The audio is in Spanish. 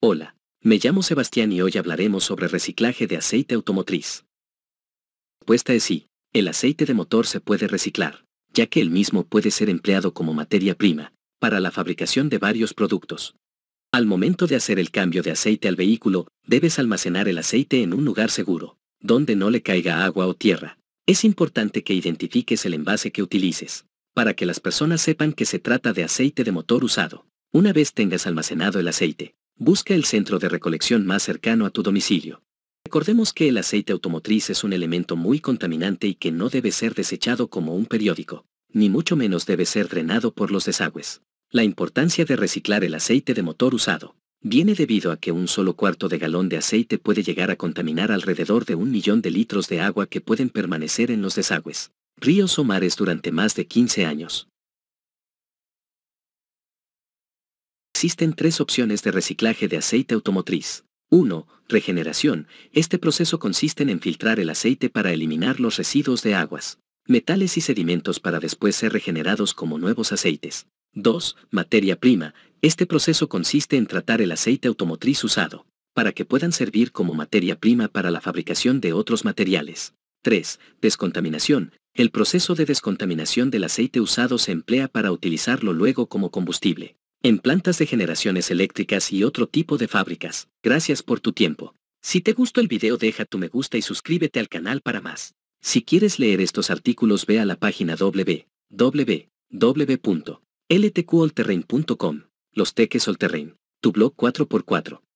Hola, me llamo Sebastián y hoy hablaremos sobre reciclaje de aceite automotriz. Puesta es sí, el aceite de motor se puede reciclar, ya que el mismo puede ser empleado como materia prima, para la fabricación de varios productos. Al momento de hacer el cambio de aceite al vehículo, debes almacenar el aceite en un lugar seguro, donde no le caiga agua o tierra. Es importante que identifiques el envase que utilices, para que las personas sepan que se trata de aceite de motor usado. Una vez tengas almacenado el aceite, Busca el centro de recolección más cercano a tu domicilio. Recordemos que el aceite automotriz es un elemento muy contaminante y que no debe ser desechado como un periódico, ni mucho menos debe ser drenado por los desagües. La importancia de reciclar el aceite de motor usado viene debido a que un solo cuarto de galón de aceite puede llegar a contaminar alrededor de un millón de litros de agua que pueden permanecer en los desagües, ríos o mares durante más de 15 años. Existen tres opciones de reciclaje de aceite automotriz. 1. Regeneración. Este proceso consiste en filtrar el aceite para eliminar los residuos de aguas, metales y sedimentos para después ser regenerados como nuevos aceites. 2. Materia prima. Este proceso consiste en tratar el aceite automotriz usado, para que puedan servir como materia prima para la fabricación de otros materiales. 3. Descontaminación. El proceso de descontaminación del aceite usado se emplea para utilizarlo luego como combustible en plantas de generaciones eléctricas y otro tipo de fábricas. Gracias por tu tiempo. Si te gustó el video deja tu me gusta y suscríbete al canal para más. Si quieres leer estos artículos ve a la página www.ltqolterrain.com Los Teques Olterrain, tu blog 4x4.